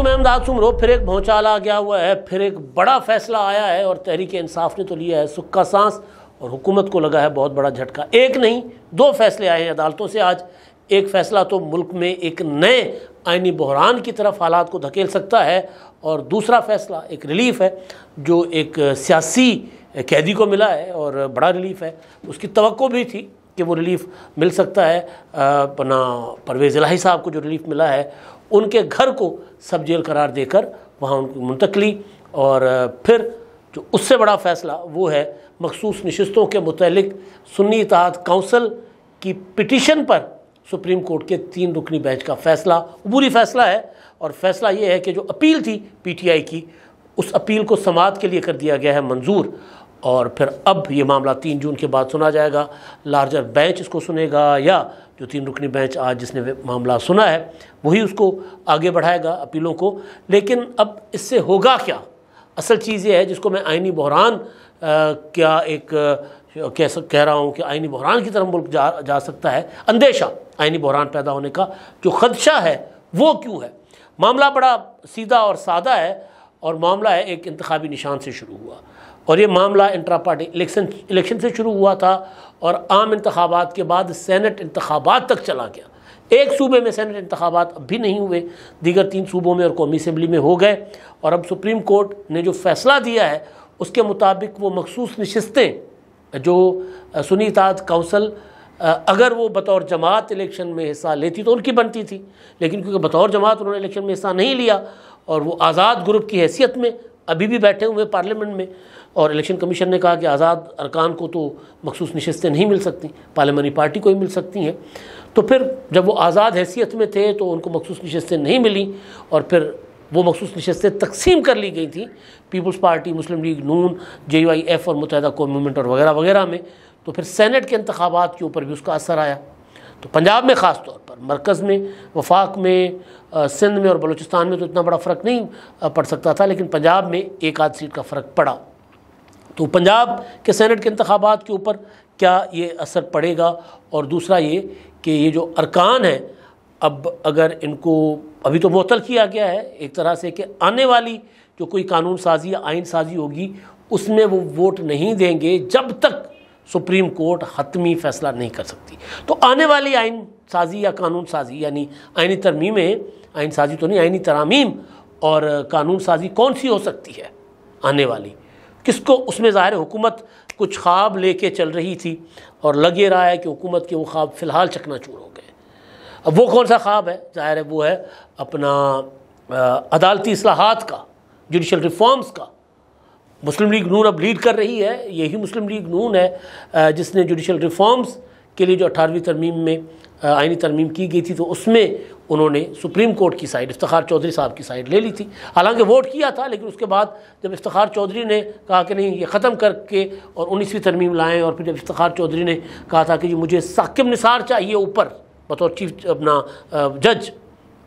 वालेकुम अहमदाद सुमरो फिर एक भौचाल आ गया हुआ है फिर एक बड़ा फैसला आया है और तहरीक इंसाफ ने तो लिया है सुख का सांस और हुकूमत को लगा है बहुत बड़ा झटका एक नहीं दो फैसले आए हैं अदालतों से आज एक फैसला तो मुल्क में एक नए आइनी बहरान की तरफ हालात को धकेल सकता है और दूसरा फैसला एक रिलीफ है जो एक सियासी कैदी को मिला है और बड़ा रिलीफ है उसकी तो भी थी कि वो रिलीफ मिल सकता है अपना परवेज़ इलाही साहब को जो रिलीफ मिला है उनके घर को सब जेल करार देकर वहाँ उनकी मुंतकली और फिर जो उससे बड़ा फैसला वो है मखसूस नशस्तों के मतलब सुन्नी इतिहाद काउंसिल की पिटिशन पर सुप्रीम कोर्ट के तीन रुकनी बेंच का फैसला बुरी फैसला है और फैसला ये है कि जो अपील थी पीटीआई की उस अपील को समात के लिए कर दिया गया है मंजूर और फिर अब ये मामला तीन जून के बाद सुना जाएगा लार्जर बेंच इसको सुनेगा या जो तीन रुकनी बेंच आज जिसने मामला सुना है वही उसको आगे बढ़ाएगा अपीलों को लेकिन अब इससे होगा क्या असल चीज़ ये है जिसको मैं आइनी बहरान क्या एक कह सक कह रहा हूँ कि आइनी बहरान की तरफ मुल्क जा जा सकता है अंदेशा आइनी बहरान पैदा होने का जो खदशा है वो क्यों है मामला बड़ा सीधा और सादा है और मामला है एक इंतबी निशान से शुरू हुआ और ये मामला इंटरा पार्टी इलेक्शन इलेक्शन से शुरू हुआ था और आम इंतबात के बाद सैनट इंतबात तक चला गया एक सूबे में सैनट इंतबात अब भी नहीं हुए दीगर तीन सूबों में और कौमी असम्बली में हो गए और अब सुप्रीम कोर्ट ने जो फैसला दिया है उसके मुताबिक वो मखसूस नशस्तें जो सुनी कौंसल अगर वो बतौर जमात इलेक्शन में हिस्सा लेती तो उनकी बनती थी लेकिन क्योंकि बतौर जमात उन्होंने इलेक्शन में हिस्सा नहीं लिया और वो आज़ाद ग्रुप की हैसियत में अभी भी बैठे हुए पार्लियामेंट में और इलेक्शन कमीशन ने कहा कि आज़ाद अरकान को तो मखसूस नशस्तें नहीं मिल सकती पार्लियामानी पार्टी को ही मिल सकती हैं तो फिर जब वो आज़ाद हैसियत में थे तो उनको मखसूस नशस्तें नहीं मिली और फिर वो मखसूस नशस्तें तकसीम कर ली गई थी peoples party Muslim league Noon J Y F और मुतहद को मूवमेंट और वगैरह वगैरह में तो फिर सैनट के इंतबात के ऊपर भी उसका असर आया तो पंजाब में ख़ास तौर पर मरकज़ में वफाक में सिंध में और बलूचिस्तान में तो इतना बड़ा फ़र्क नहीं पड़ सकता था लेकिन पंजाब में एक आध सीट का फ़र्क पड़ा तो पंजाब के सेनेट के इंतबात के ऊपर क्या ये असर पड़ेगा और दूसरा ये कि ये जो अरकान है अब अगर इनको अभी तो मुतल किया गया है एक तरह से कि आने वाली जो कोई कानून साजी या आइन साजी होगी उसमें वो वोट नहीं देंगे जब तक सुप्रीम कोर्ट हतमी फैसला नहीं कर सकती तो आने वाली आइन साजी या कानून साजी यानी आइनी तरमीमें आइन साजी तो नहीं आइनी तरामीम और कानून साजी कौन सी हो सकती है आने वाली किसको उसमें ज़ाहिर हुकूमत कुछ ख्वाब लेके चल रही थी और लग ये रहा है कि हुकूमत के वो ख्वाब फ़िलहाल चूर हो गए अब वो कौन सा ख्वाब है ज़ाहिर है वो है अपना अदालती असलाहत का जुडिशल रिफॉर्म्स का मुस्लिम लीग नून अब लीड कर रही है यही मुस्लिम लीग नून है जिसने जुडिशल रिफॉर्म्स के लिए जो अठारहवीं तरमीम में आइनी तरमीम की गई थी तो उसमें उन्होंने सुप्रीम कोर्ट की साइड इफ्तार चौधरी साहब की साइड ले ली थी हालांकि वोट किया था लेकिन उसके बाद जब इफ्तार चौधरी ने कहा कि नहीं ये ख़त्म करके और उन्नीसवीं तरमीम लाएँ और फिर जब इफ्तार चौधरी ने कहा था कि जी मुझे साकिब निसार चाहिए ऊपर बतौर चीफ अपना जज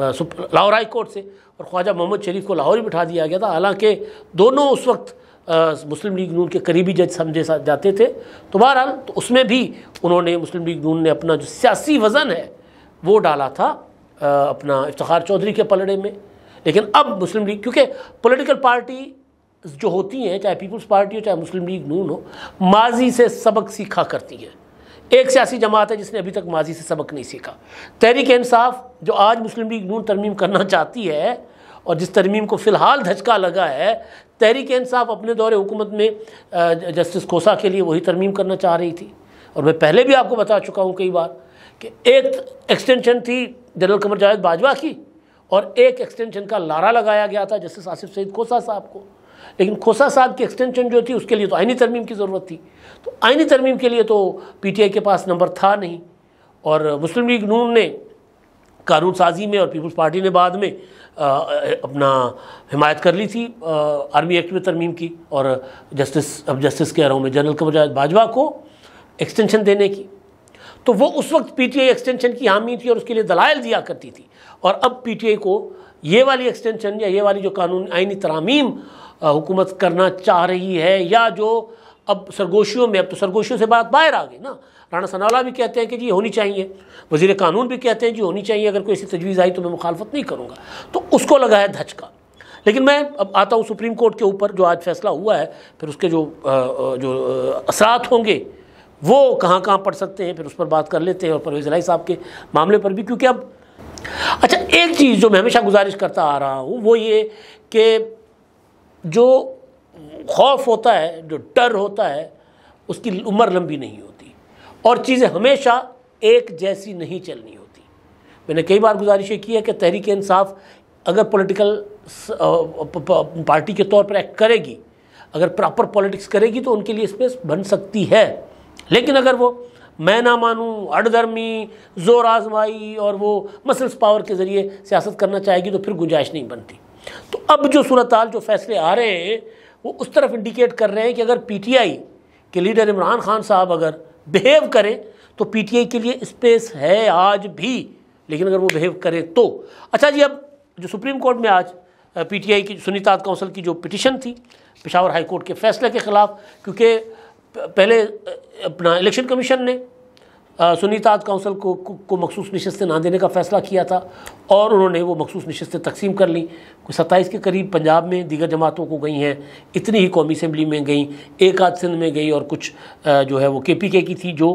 लाहौर हाई कोर्ट से और ख्वाजा मोहम्मद शरीफ को लाहौर ही बिठा दिया गया था हालांकि दोनों उस वक्त मुस्लिम लीग नून के करीबी जज समझे जाते थे तो बहरहाल तो उसमें भी उन्होंने मुस्लिम लीग नून ने अपना जो सियासी वज़न है वो डाला था आ, अपना इफ्तार चौधरी के पलड़े में लेकिन अब मुस्लिम लीग क्योंकि पोलिटिकल पार्टी जो होती हैं चाहे पीपल्स पार्टी हो चाहे मुस्लिम लीग नून हो माजी से सबक सीखा करती हैं एक सियासी जमात है जिसने अभी तक माजी से सबक नहीं सीखा तहरीक इंसाफ जो आज मुस्लिम लीग नून तरमीम करना चाहती है और जिस तरमीम को फ़िलहाल धचका लगा है तहरीक इंसाफ अपने दौरे हुकूमत में जस्टिस कोसा के लिए वही तरमीम करना चाह रही थी और मैं पहले भी आपको बता चुका हूँ कई बार कि एक एक्सटेंशन थी जनरल कमर जावेद बाजवा की और एक एक्सटेंशन का लारा लगाया गया था जस्टिस आसिफ सईद खोसा साहब को लेकिन खोसा साहब की एक्सटेंशन जो थी उसके लिए तो आइनी तरमीम की ज़रूरत थी तो आइनी तरमीम के लिए तो पीटीआई के पास नंबर था नहीं और मुस्लिम लीग नून ने कानून साजी में और पीपल्स पार्टी ने बाद में आ, अपना हिमायत कर ली थी आ, आर्मी एक्ट में तरमीम की और जस्टिस अब जस्टिस के रहा में जनरल कमर बाजवा को एक्सटेंशन देने की तो वो उस वक्त पीटीआई एक्सटेंशन की हामी थी और उसके लिए दलाइल दिया करती थी और अब पीटीआई को ये वाली एक्सटेंशन या ये वाली जो कानून आइनी तरामीम हुकूमत करना चाह रही है या जो अब सरगोशियों में अब तो सरगोशियों से बात बाहर आ गई ना राना सनाला भी कहते हैं कि जी होनी चाहिए वजीर कानून भी कहते हैं जी होनी चाहिए अगर कोई ऐसी तजवीज़ आई तो मैं मुखालफत नहीं करूँगा तो उसको लगा है धचका लेकिन मैं अब आता हूँ सुप्रीम कोर्ट के ऊपर जो आज फैसला हुआ है फिर उसके जो जो असरात होंगे वो कहाँ कहाँ पढ़ सकते हैं फिर उस पर बात कर लेते हैं और परवेज लाई साहब के मामले पर भी क्योंकि अब अच्छा एक चीज़ जो मैं हमेशा गुजारिश करता आ रहा हूँ वो ये कि जो खौफ होता है जो डर होता है उसकी उम्र लंबी नहीं होती और चीज़ें हमेशा एक जैसी नहीं चलनी होती मैंने कई बार गुजारिशें की है कि तहरीक इंसाफ अगर पॉलिटिकल पार्टी के तौर पर एक्ट करेगी अगर प्रॉपर पॉलिटिक्स करेगी तो उनके लिए स्पेस बन सकती है लेकिन अगर वो मैं ना मानूँ अड़धर्मी जोर आजमाई और वो मसल्स पावर के ज़रिए सियासत करना चाहेगी तो फिर गुंजाइश नहीं बनती तो अब जो सूरत जो फैसले आ रहे हैं वो उस तरफ इंडिकेट कर रहे हैं कि अगर पीटीआई के लीडर इमरान खान साहब अगर बिहेव करे तो पीटीआई के लिए स्पेस है आज भी लेकिन अगर वो बिहेव करे तो अच्छा जी अब जो सुप्रीम कोर्ट में आज पीटीआई की सुनीता कौंसिल की जो पिटिशन थी पिशावर हाई कोर्ट के फैसले के ख़िलाफ़ क्योंकि पहले अपना इलेक्शन कमीशन ने सुनीताज काउंसिल को को, को मखसूस नशस्तें ना देने का फैसला किया था और उन्होंने वो मखसूस नशस्तें तकसीम कर ली कोई सत्ताईस के करीब पंजाब में दीगर जमातों को गई हैं इतनी ही कौमी असम्बली में गई एक आध सिंध में गई और कुछ जो है वो के पी के की थी जो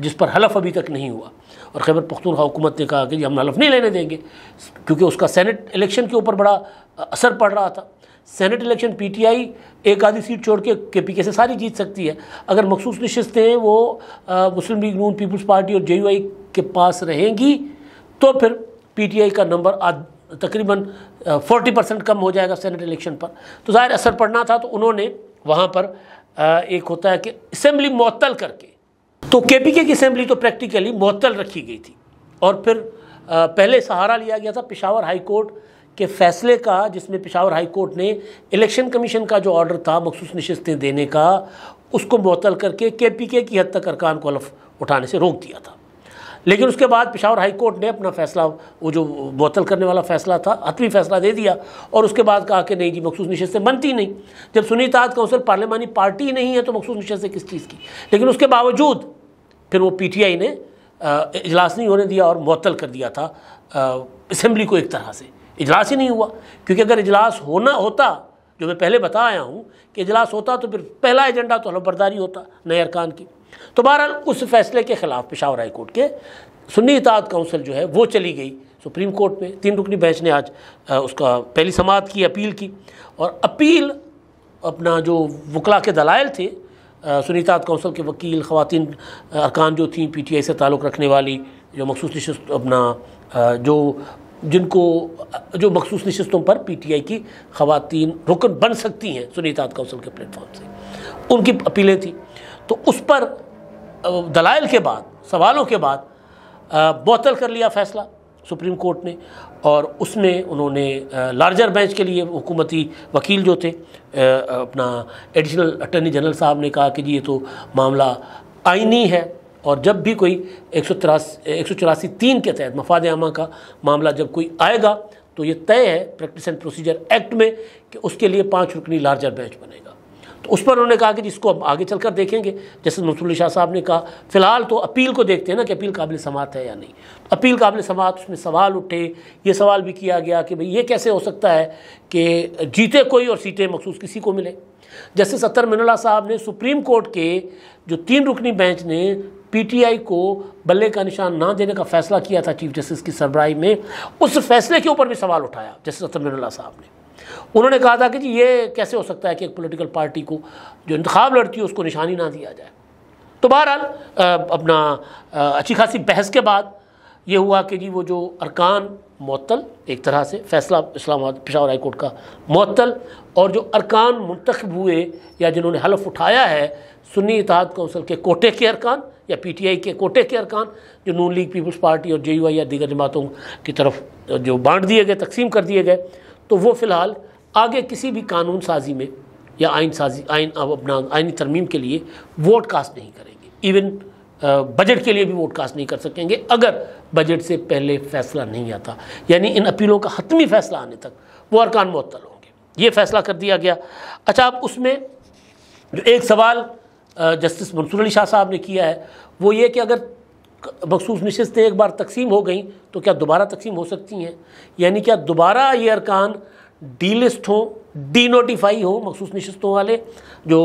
जिस पर हलफ अभी तक नहीं हुआ और खैबर पख्तूनखा हुकूमत ने कहा कि हम हलफ नहीं लेने देंगे क्योंकि उसका सैनट इलेक्शन के ऊपर बड़ा असर पड़ रहा था सेनेट इलेक्शन पीटीआई एक आधी सीट छोड़ के के पी के से सारी जीत सकती है अगर मखसूस नशस्तें वो Muslim league Noon peoples party और जे यू आई के पास रहेंगी तो फिर पीटीआई का नंबर तकरीबन फोर्टी परसेंट कम हो जाएगा सेनेट इलेक्शन पर तो ज़ाहिर असर पड़ना था तो उन्होंने वहाँ पर आ, एक होता है कि असम्बली मअतल करके तो के पी के की असम्बली तो प्रैक्टिकली मअतल रखी गई थी और फिर आ, पहले सहारा लिया गया था पिशावर हाई कोर्ट के फैसले का जिसमें पिशावर हाई कोर्ट ने इलेक्शन कमीशन का जो ऑर्डर था मखसूस नशस्तें देने का उसको मअतल करके के पी के की हद तक अरकान को हलफ उठाने से रोक दिया था लेकिन उसके बाद पिशावर हाई कोर्ट ने अपना फैसला वो जो मअतल करने वाला फैसला था हतवी फैसला दे दिया और उसके बाद कहा कि नहीं जी मखसूस नशस्तें बनती नहीं जब सुनीता आज कौंसल पार्लियामानी पार्टी नहीं है तो मखसूस नशस्तें किस चीज़ की लेकिन उसके बावजूद फिर वो पी टी आई ने इजलास नहीं होने दिया और मअतल कर दिया था इसम्बली को एक तरह से इजलास ही नहीं हुआ क्योंकि अगर इजलास होना होता जो मैं पहले बता आया हूँ कि इजलास होता तो फिर पहला एजेंडा तो हलफबरदारी होता नए अरकान की तो बहरहाल उस फैसले के ख़िलाफ़ पेशावर हाई कोर्ट के सुन्नी इतात काउंसिल जो है वो चली गई सुप्रीम कोर्ट में तीन रुकनी बेंच ने आज उसका पहली समात की अपील की और अपील अपना जो वकला के दलाइल थे सुनीता कौंसल के वकील ख़वान अरकान जो थी पी टी आई से ताल्लुक़ रखने वाली जो मखसूस नशस्त अपना जो जिनको जो मखसूस नशस्तों पर पी टी आई की खातन रुकन बन सकती हैं सुनीता कौंसिल के प्लेटफॉर्म से उनकी अपीलें थी तो उस पर दलाइल के बाद सवालों के बाद बौतल कर लिया फैसला सुप्रीम कोर्ट ने और उसमें उन्होंने लार्जर बेंच के लिए हुकूमती वकील जो थे अपना एडिशनल अटर्नी जनरल साहब ने कहा कि जी ये तो मामला आइनी है और जब भी कोई एक सौ तिरासी एक सौ चौरासी तीन के तहत मफाद आमा का मामला जब कोई आएगा तो ये तय है प्रैक्टिस एंड प्रोसीजर एक्ट में कि उसके लिए पाँच रुकनी लार्जर बेंच बनेगा तो उस पर उन्होंने कहा कि जिसको हम आगे चल कर देखेंगे जैसे मनसुल शाह साहब ने कहा फ़िलहाल तो अपील को देखते हैं ना कि अपील काबिल समात है या नहीं तो अपील काबिल समात उसमें सवाल उठे ये सवाल भी किया गया कि भाई ये कैसे हो सकता है कि जीते कोई और सीटें मखसूस किसी को मिले जस्टिस अतर मिनला साहब ने सुप्रीम कोर्ट के जो तीन रुकनी बेंच ने पीटीआई को बल्ले का निशान ना देने का फैसला किया था चीफ जस्टिस की सरबराई में उस फैसले के ऊपर भी सवाल उठाया जस्टिस अतमिल्ला साहब ने उन्होंने कहा था कि जी ये कैसे हो सकता है कि एक पोलिटिकल पार्टी को जो इंतखब लड़ती है उसको निशानी ना दिया जाए तो बहरहाल अपना अच्छी खासी बहस के बाद ये हुआ कि जी वो जो अरकान मअतल एक तरह से फैसला इस्लामाबाद पिशावर हाई कोर्ट का मअतल और जो अरकान मुंतखब हुए या जिन्होंने हलफ उठाया है सुन्नी इतिहाद कौंसल के कोटे के अरकान या पी टी आई के कोटे के अरकान जो नून लीग पीपल्स पार्टी और जे यू आई या दीगर जमातों की तरफ जो बांट दिए गए तकसीम कर दिए गए तो वो फ़िलहाल आगे किसी भी कानून साजी में या आइन साजी आइन अपना आइनी तरमीम के लिए वोट कास्ट नहीं करेंगे इवन बजट के लिए भी वोट कास्ट नहीं कर सकेंगे अगर बजट से पहले फैसला नहीं आता यानी इन अपीलों का हतमी फैसला आने तक वो अरकान मअतल होंगे ये फैसला कर दिया गया अच्छा अब उसमें जो एक सवाल जस्टिस मंसूर अली शाह साहब ने किया है वो ये कि अगर मखसूस नशस्तें एक बार तकसीम हो गई तो क्या दोबारा तकसीम हो सकती हैं यानी क्या दोबारा ये अरकान डी लिस्ट हो डी नोटिफाई हो मखसूस नशस्तों वाले जो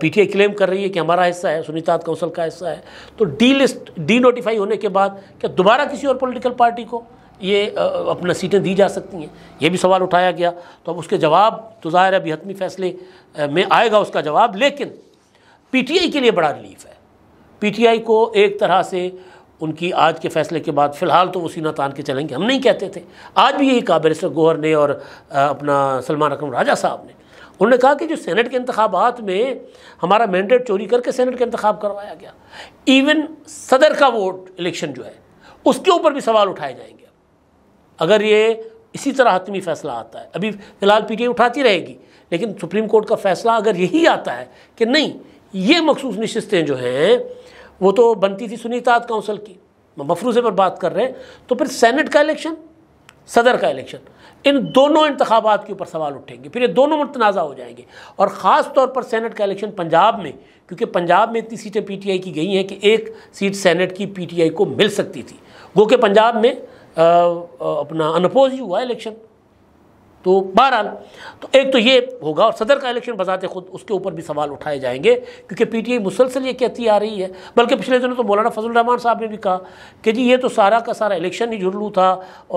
पी टी आई क्लेम कर रही है कि हमारा हिस्सा है सुनीता कौंसल का हिस्सा है तो डी लिस्ट डी नोटिफाई होने के बाद क्या दोबारा किसी और पॉलिटिकल पार्टी को ये अपना सीटें दी जा सकती हैं ये भी सवाल उठाया गया तो अब उसके जवाब तो ज़ाहिर अभी हतमी फैसले में आएगा उसका जवाब लेकिन पी टी आई के लिए बड़ा रिलीफ है पी टी आई को एक तरह से उनकी आज के फैसले के बाद फ़िलहाल तो वो सीना तान के चलेंगे हम नहीं कहते थे आज भी यही कहा बैरिस्टर गोहर ने और अपना सलमान अकरम राजा साहब ने उन्होंने कहा कि जो सेनेट के इंतबात में हमारा मैंडेट चोरी करके सेनेट का इंतखब करवाया गया इवन सदर का वोट इलेक्शन जो है उसके ऊपर भी सवाल उठाए जाएंगे अगर ये इसी तरह हतमी फैसला आता है अभी फिलहाल पीटीआई उठाती रहेगी लेकिन सुप्रीम कोर्ट का फैसला अगर यही आता है कि नहीं ये मखसूस नशस्तें जो हैं वो तो बनती थी सुनीता काउंसिल की मफरूजे पर बात कर रहे हैं तो फिर सेनेट का इलेक्शन सदर का इलेक्शन इन दोनों इंतबात के ऊपर सवाल उठेंगे फिर ये दोनों मुतनाज़ा हो जाएंगे और ख़ास तौर पर सेनेट का इलेक्शन पंजाब में क्योंकि पंजाब में इतनी सीटें पीटीआई की गई हैं कि एक सीट सेनेट की पीटीआई को मिल सकती थी गो के पंजाब में आ, आ, अपना अनपोज ही हुआ इलेक्शन तो बहरहाल तो एक तो ये होगा और सदर का इलेक्शन बजाते खुद उसके ऊपर भी सवाल उठाए जाएंगे क्योंकि पी टी आई मुसलसल ये कहती आ रही है बल्कि पिछले दिनों तो मौलाना फजल रहमान साहब ने भी कहा कि जी ये तो सारा का सारा इलेक्शन ही झुरलू था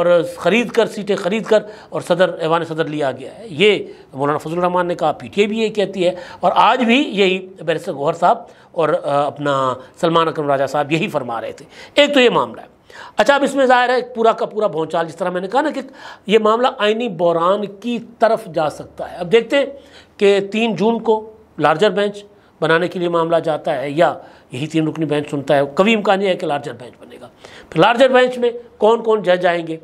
और ख़रीद कर सीटें खरीद कर और सदर ऐवान सदर लिया गया है ये मौलाना फजल रहमान ने कहा पी टी आई भी ये कहती है और आज भी यही बैरिस्टर गौहर साहब और अपना सलमान अकरम राजा साहब यही फरमा रहे थे एक तो ये मामला है अच्छा अब इसमें ज़ाहिर है पूरा का पूरा भौचाल जिस तरह मैंने कहा ना कि यह मामला आइनी बौरान की तरफ जा सकता है अब देखते हैं कि तीन जून को लार्जर बेंच बनाने के लिए मामला जाता है या यही तीन रुकनी बेंच सुनता है कभी इम्कान है कि लार्जर बेंच बनेगा फिर लार्जर बेंच में कौन कौन जज आएंगे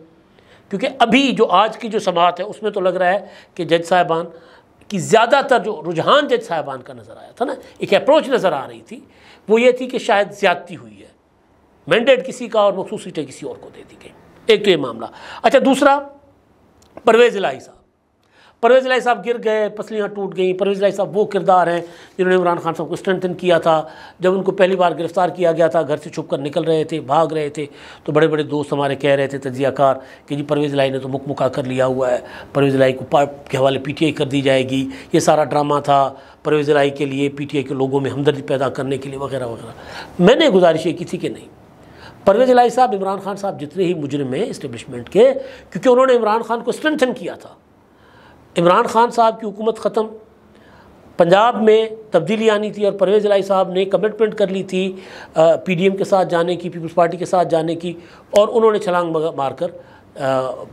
क्योंकि अभी जो आज की जो समात है उसमें तो लग रहा है कि जज साहबान कि ज़्यादातर जो रुझान जज साहबान का नज़र आया था ना एक अप्रोच नज़र आ रही थी वो ये थी कि शायद ज़्यादती हुई है मैंडेट किसी का और मखसूस सीटें किसी और को दे दी गई एक तो ये मामला अच्छा दूसरा परवेज़ इलाही साहब परवेज़ इलाही साहब गिर गए पसलियाँ टूट गई परवेज़ इलाही साहब वो किरदार हैं जिन्होंने इमरान खान साहब को स्ट्रेंथन किया था जब उनको पहली बार गिरफ्तार किया गया था घर से छुप कर निकल रहे थे भाग रहे थे तो बड़े बड़े दोस्त हमारे कह रहे थे तजियाकार कि जी परवेज़ इलाही ने तो मुख मुका कर लिया हुआ है परवेज़ इलाही को पार्ट के हवाले पी टी आई कर दी जाएगी ये सारा ड्रामा था परवेज़ इलाही के लिए पी टी आई के लोगों में हमदर्दी पैदा करने के लिए वगैरह वगैरह मैंने गुजारिश ये की थी कि नहीं परवेज लाई साहब इमरान खान साहब जितने ही मुजरम हैं इस्टेबलिशमेंट के क्योंकि उन्होंने इमरान खान को स्ट्रेंथन किया था इमरान खान साहब की हुकूमत ख़त्म पंजाब में तब्दीली आनी थी और परवेज़ लाई साहब ने कमिटमेंट कर ली थी पीडीएम के साथ जाने की पीपल्स पार्टी के साथ जाने की और उन्होंने छलांग मारकर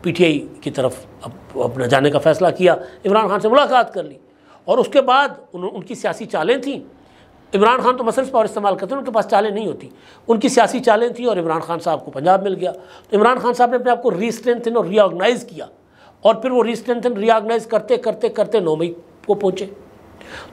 पीटीआई की तरफ अपना जाने का फैसला किया इमरान खान से मुलाकात कर ली और उसके बाद उन, उनकी सियासी चालें थीं इमरान खान तो मसल्स पावर इस्तेमाल करते हैं उनके पास चालें नहीं होती उनकी सियासी चालें थी और इमरान खान साहब को पंजाब मिल गया तो इमरान खान साहब ने अपने आप को रीस्ट्रेंथन और रीआर्गनाइज़ किया और फिर वो रीस्ट्रेंथन रीआर्गनाइज करते करते करते नौ मई को पहुँचे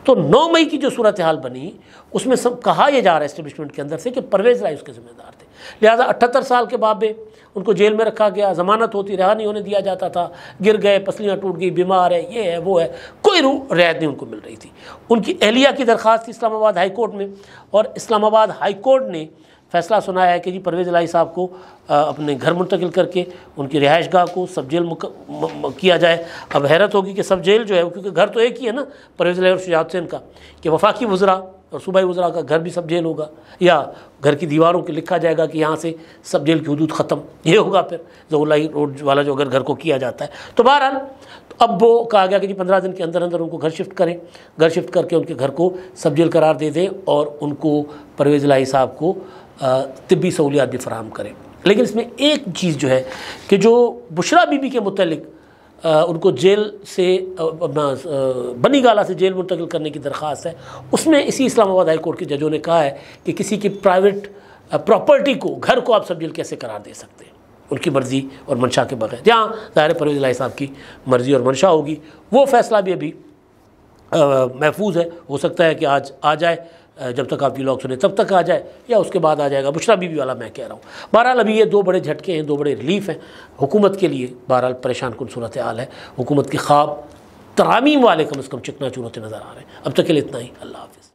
तो नौ मई की जो सूरत हाल बनी उसमें सब कहा यह जा रहा है इस्टेब्लिशमेंट के अंदर से कि परवेज राय उसके जिम्मेदार थे लिहाजा अठहत्तर साल के बाद में उनको जेल में रखा गया जमानत होती रहा नहीं होने दिया जाता था गिर गए पसलियाँ टूट गई बीमार है ये है वो है कोई रू रियायत नहीं उनको मिल रही थी उनकी अहलिया की दरख्वास्त इस्लामाबाद हाईकोर्ट में और इस्लामाबाद हाईकोर्ट ने फैसला सुनाया है कि जी परवेज़ लाई साहब को अपने घर मुंतकिल करके उनकी रिहाइश गाह को सब जेल मुक, म, म, किया जाए अब हैरत होगी कि सब जेल जो है क्योंकि घर तो एक ही है ना परवेज़ लाई और शुजात हुसैन का कि वफाकी वजरा और सुबह उजरा का घर भी सब जेल होगा या घर की दीवारों के लिखा जाएगा कि यहाँ से सब जेल की हदूद ख़त्म ये होगा फिर लाई रोड वाला जो अगर घर को किया जाता है तो बहरहाल तो अब वो कहा गया कि जी पंद्रह दिन के अंदर अंदर उनको घर शिफ्ट करें घर शिफ्ट करके उनके घर को सब जेल करार दे दें और उनको परवेज लाई साहब को तबी सहूलियात भी फराम करें लेकिन इसमें एक चीज़ जो है कि जो बुशरा बीबी के मतलब आ, उनको जेल से अपना बनी गाला से जेल मुंतकिल करने की दरख्वास्त है उसमें इसी इस्लामाबाद हाई कोर्ट के जजों ने कहा है कि किसी की प्राइवेट प्रॉपर्टी को घर को आप सब जेल कैसे करार दे सकते हैं उनकी मर्ज़ी और मंशा के बगैर जहाँ ज़ाहिर परवेज लाई साहब की मर्ज़ी और मंशा होगी वो फैसला भी अभी महफूज है हो सकता है कि आज आ जाए जब तक आपकी लॉक सुने तब तक आ जाए या उसके बाद आ जाएगा बुशरा बीबी वाला मैं कह रहा हूँ बहरहाल अभी ये दो बड़े झटके हैं दो बड़े रिलीफ हैं हुकूमत के लिए बहरहाल परेशान कन सूरत हाल है हुकूमत के ख्वाब तरामीम वाले कम अज़ कम चिकना चूरते नज़र आ रहे हैं अब तक के लिए इतना ही अल्लाह हाफिज़